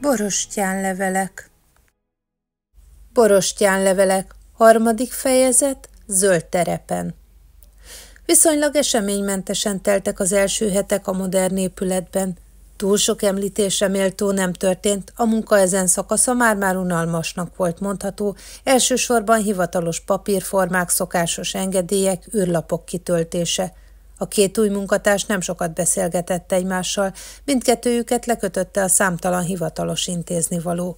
Borostyánlevelek Borostyánlevelek, harmadik fejezet, zöld terepen. Viszonylag eseménymentesen teltek az első hetek a modern épületben. Túl sok említése méltó nem történt, a munka ezen szakasza már-már unalmasnak volt mondható, elsősorban hivatalos papírformák, szokásos engedélyek, űrlapok kitöltése – a két új munkatárs nem sokat beszélgetett egymással, mindkettőjüket lekötötte a számtalan hivatalos intéznivaló.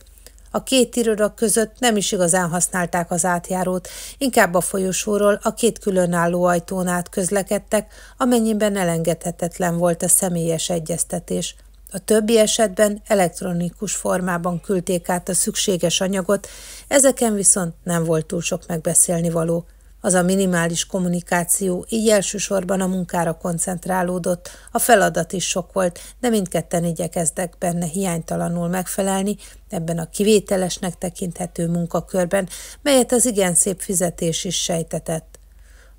A két irodak között nem is igazán használták az átjárót, inkább a folyosóról a két különálló ajtón át közlekedtek, amennyiben elengedhetetlen volt a személyes egyeztetés. A többi esetben elektronikus formában küldték át a szükséges anyagot, ezeken viszont nem volt túl sok megbeszélni való. Az a minimális kommunikáció így elsősorban a munkára koncentrálódott, a feladat is sok volt, de mindketten igyekeztek benne hiánytalanul megfelelni ebben a kivételesnek tekinthető munkakörben, melyet az igen szép fizetés is sejtetett.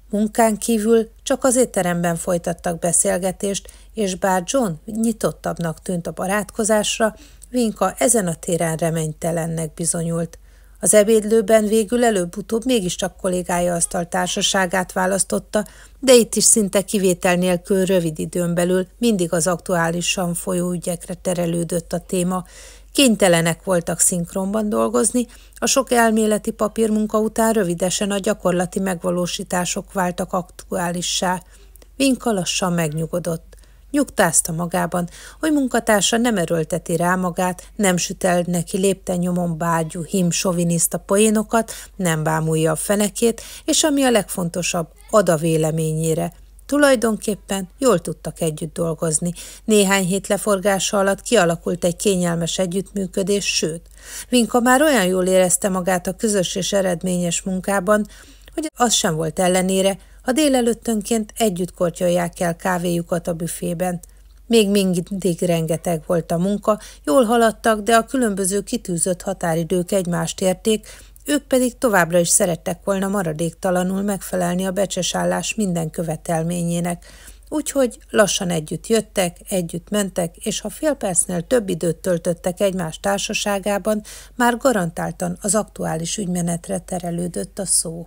Munkán kívül csak az étteremben folytattak beszélgetést, és bár John nyitottabbnak tűnt a barátkozásra, Vinka ezen a téren reménytelennek bizonyult. Az ebédlőben végül előbb-utóbb mégiscsak kollégája asztal társaságát választotta, de itt is szinte kivétel nélkül rövid időn belül mindig az aktuálisan folyó ügyekre terelődött a téma, Kénytelenek voltak szinkronban dolgozni, a sok elméleti papírmunka után rövidesen a gyakorlati megvalósítások váltak aktuálissá. Vinka lassan megnyugodott. Nyugtázta magában, hogy munkatársa nem erőlteti rá magát, nem sütel neki lépten nyomon bágyú, him soviniszta poénokat, nem bámulja a fenekét, és ami a legfontosabb, ad a véleményére, Tulajdonképpen jól tudtak együtt dolgozni. Néhány hét leforgása alatt kialakult egy kényelmes együttműködés, sőt, Vinka már olyan jól érezte magát a közös és eredményes munkában, hogy az sem volt ellenére, ha délelőttönként együtt kortyolják el kávéjukat a büfében. Még mindig rengeteg volt a munka, jól haladtak, de a különböző kitűzött határidők egymást érték, ők pedig továbbra is szerettek volna maradéktalanul megfelelni a becsesállás minden követelményének, úgyhogy lassan együtt jöttek, együtt mentek, és ha fél percnél több időt töltöttek egymás társaságában, már garantáltan az aktuális ügymenetre terelődött a szó.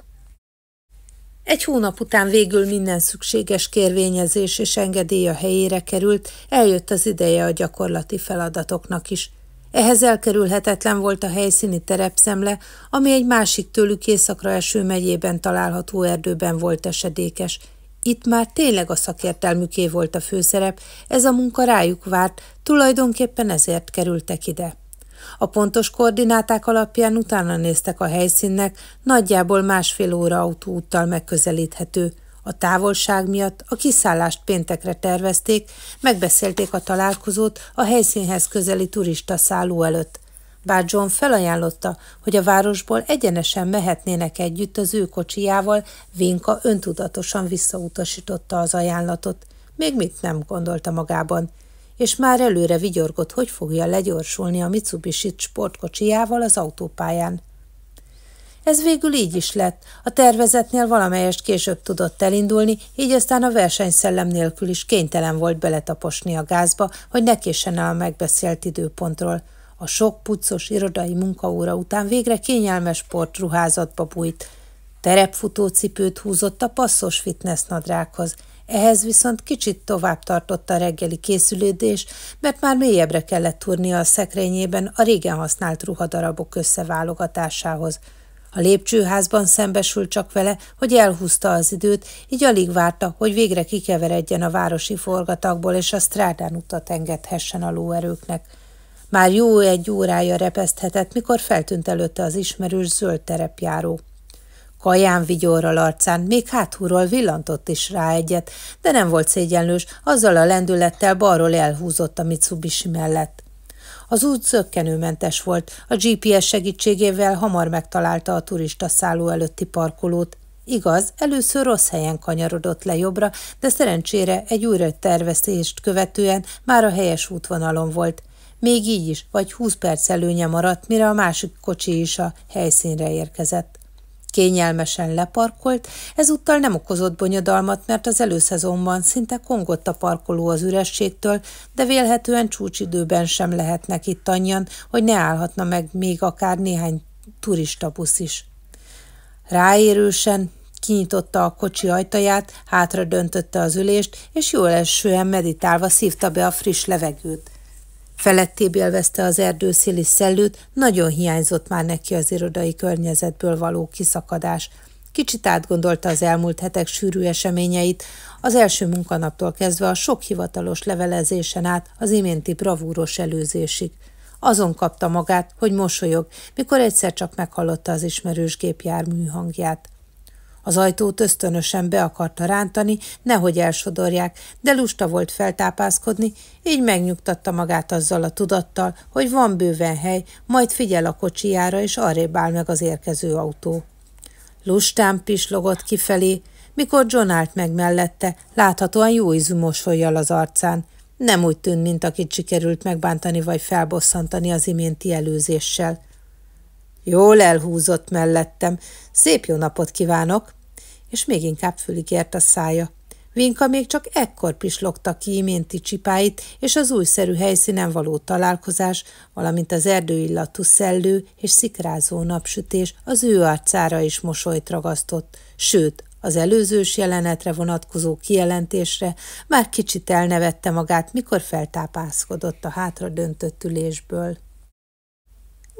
Egy hónap után végül minden szükséges kérvényezés és engedély a helyére került, eljött az ideje a gyakorlati feladatoknak is. Ehhez elkerülhetetlen volt a helyszíni terepszemle, ami egy másik tőlük északra eső megyében található erdőben volt esedékes. Itt már tényleg a szakértelmüké volt a főszerep, ez a munka rájuk várt, tulajdonképpen ezért kerültek ide. A pontos koordináták alapján utána néztek a helyszínnek, nagyjából másfél óra autóúttal megközelíthető. A távolság miatt a kiszállást péntekre tervezték, megbeszélték a találkozót a helyszínhez közeli turista szálló előtt. Bár John felajánlotta, hogy a városból egyenesen mehetnének együtt az ő kocsijával, Vinka öntudatosan visszautasította az ajánlatot. Még mit nem gondolta magában – és már előre vigyorgott, hogy fogja legyorsulni a Mitsubishi sportkocsijával az autópályán. Ez végül így is lett. A tervezetnél valamelyest később tudott elindulni, így aztán a versenyszellem nélkül is kénytelen volt beletaposni a gázba, hogy ne késen el a megbeszélt időpontról. A sok puccos irodai munkaóra után végre kényelmes sportruházatba bújt. Terepfutócipőt cipőt húzott a passzos fitness nadrághoz – ehhez viszont kicsit tovább tartott a reggeli készülődés, mert már mélyebbre kellett turnia a szekrényében a régen használt ruhadarabok összeválogatásához. A lépcsőházban szembesült csak vele, hogy elhúzta az időt, így alig várta, hogy végre kikeveredjen a városi forgatakból, és a strádán utat engedhessen a lóerőknek. Már jó egy órája repeszthetett, mikor feltűnt előtte az ismerős zöld terepjáró. Kaján vigyorral arcán, még hátulról villantott is rá egyet, de nem volt szégyenlős, azzal a lendülettel balról elhúzott a Mitsubishi mellett. Az út zöggenőmentes volt, a GPS segítségével hamar megtalálta a turista szálló előtti parkolót. Igaz, először rossz helyen kanyarodott le jobbra, de szerencsére egy újra tervezést követően már a helyes útvonalon volt. Még így is, vagy 20 perc előnye maradt, mire a másik kocsi is a helyszínre érkezett kényelmesen leparkolt, ezúttal nem okozott bonyodalmat, mert az előszezonban szinte kongott a parkoló az ürességtől, de vélhetően csúcsidőben sem lehetnek itt annyian, hogy ne állhatna meg még akár néhány turista busz is. Ráérősen kinyitotta a kocsi ajtaját, hátra döntötte az ülést, és jól esően meditálva szívta be a friss levegőt. Felettébb élvezte az erdőszéli szellőt, nagyon hiányzott már neki az irodai környezetből való kiszakadás. Kicsit átgondolta az elmúlt hetek sűrű eseményeit, az első munkanaptól kezdve a sok hivatalos levelezésen át az iménti bravúros előzésig. Azon kapta magát, hogy mosolyog, mikor egyszer csak meghallotta az ismerős gépjármű hangját. Az ajtót ösztönösen be akarta rántani, nehogy elsodorják, de lusta volt feltápászkodni, így megnyugtatta magát azzal a tudattal, hogy van bőven hely, majd figyel a kocsijára, és arrébb áll meg az érkező autó. Lustán pislogott kifelé, mikor John állt meg mellette, láthatóan jó ízű mosolyjal az arcán. Nem úgy tűnt, mint akit sikerült megbántani vagy felbosszantani az iménti előzéssel. Jól elhúzott mellettem. Szép jó napot kívánok! és még inkább füligért a szája. Vinka még csak ekkor pislogta ki iménti csipáit, és az újszerű helyszínen való találkozás, valamint az erdőillatú szellő és szikrázó napsütés az ő arcára is mosolyt ragasztott, sőt, az előzős jelenetre vonatkozó kijelentésre már kicsit elnevette magát, mikor feltápászkodott a hátra döntött ülésből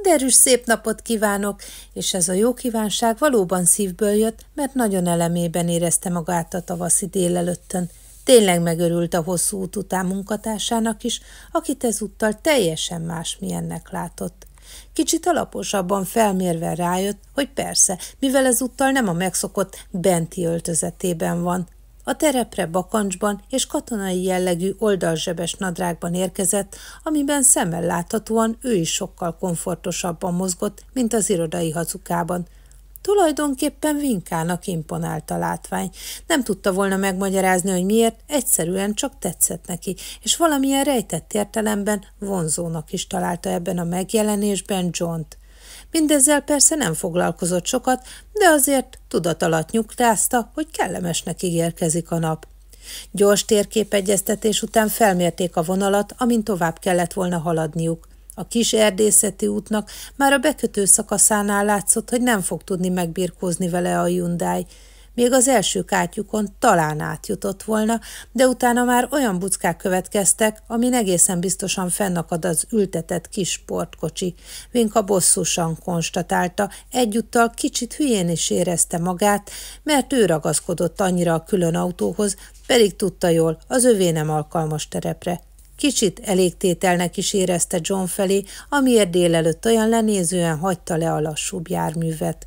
derűs szép napot kívánok, és ez a jó kívánság valóban szívből jött, mert nagyon elemében érezte magát a tavaszi délelőttön. Tényleg megörült a hosszú út után munkatársának is, akit ezúttal teljesen más milyennek látott. Kicsit alaposabban felmérve rájött, hogy persze, mivel ezúttal nem a megszokott benti öltözetében van, a terepre bakancsban és katonai jellegű oldalzsebes nadrágban érkezett, amiben szemmel láthatóan ő is sokkal komfortosabban mozgott, mint az irodai hazukában. Tulajdonképpen Vinkának imponált a látvány. Nem tudta volna megmagyarázni, hogy miért, egyszerűen csak tetszett neki, és valamilyen rejtett értelemben vonzónak is találta ebben a megjelenésben John-t. Mindezzel persze nem foglalkozott sokat, de azért tudat alatt nyugtázta, hogy kellemesnek ígérkezik a nap. Gyors térképegyeztetés után felmérték a vonalat, amin tovább kellett volna haladniuk. A kis erdészeti útnak már a bekötő szakaszánál látszott, hogy nem fog tudni megbirkózni vele a Hyundai, még az első kátyukon talán átjutott volna, de utána már olyan buckák következtek, amin egészen biztosan fennakad az ültetett kis sportkocsi. Vinka bosszusan konstatálta, egyúttal kicsit hülyén is érezte magát, mert ő ragaszkodott annyira a külön autóhoz, pedig tudta jól, az övé nem alkalmas terepre. Kicsit elégtételnek is érezte John felé, amiért délelőtt olyan lenézően hagyta le a lassúbb járművet.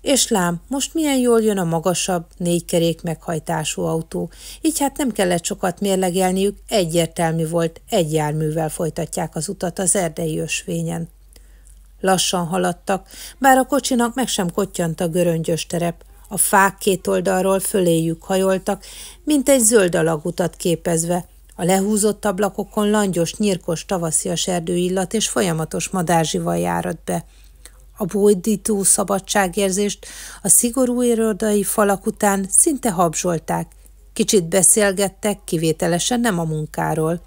És lám, most milyen jól jön a magasabb, négykerék meghajtású autó, így hát nem kellett sokat mérlegelniük, egyértelmű volt, egy járművel folytatják az utat az erdei ösvényen. Lassan haladtak, bár a kocsinak meg sem kottyant a göröngyös terep, a fák két oldalról föléjük hajoltak, mint egy zöld alagutat képezve, a lehúzott ablakokon langyos, nyírkos tavaszias erdőillat és folyamatos madárzsival járat be – a bódító szabadságérzést a szigorú érődai falak után szinte habzsolták. Kicsit beszélgettek, kivételesen nem a munkáról.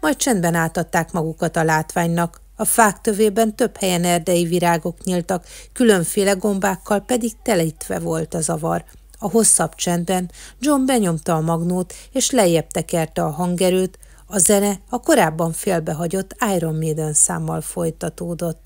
Majd csendben átadták magukat a látványnak. A fák tövében több helyen erdei virágok nyíltak, különféle gombákkal pedig telítve volt a zavar. A hosszabb csendben John benyomta a magnót, és lejjebb tekerte a hangerőt, a zene a korábban félbehagyott Iron Maiden számmal folytatódott.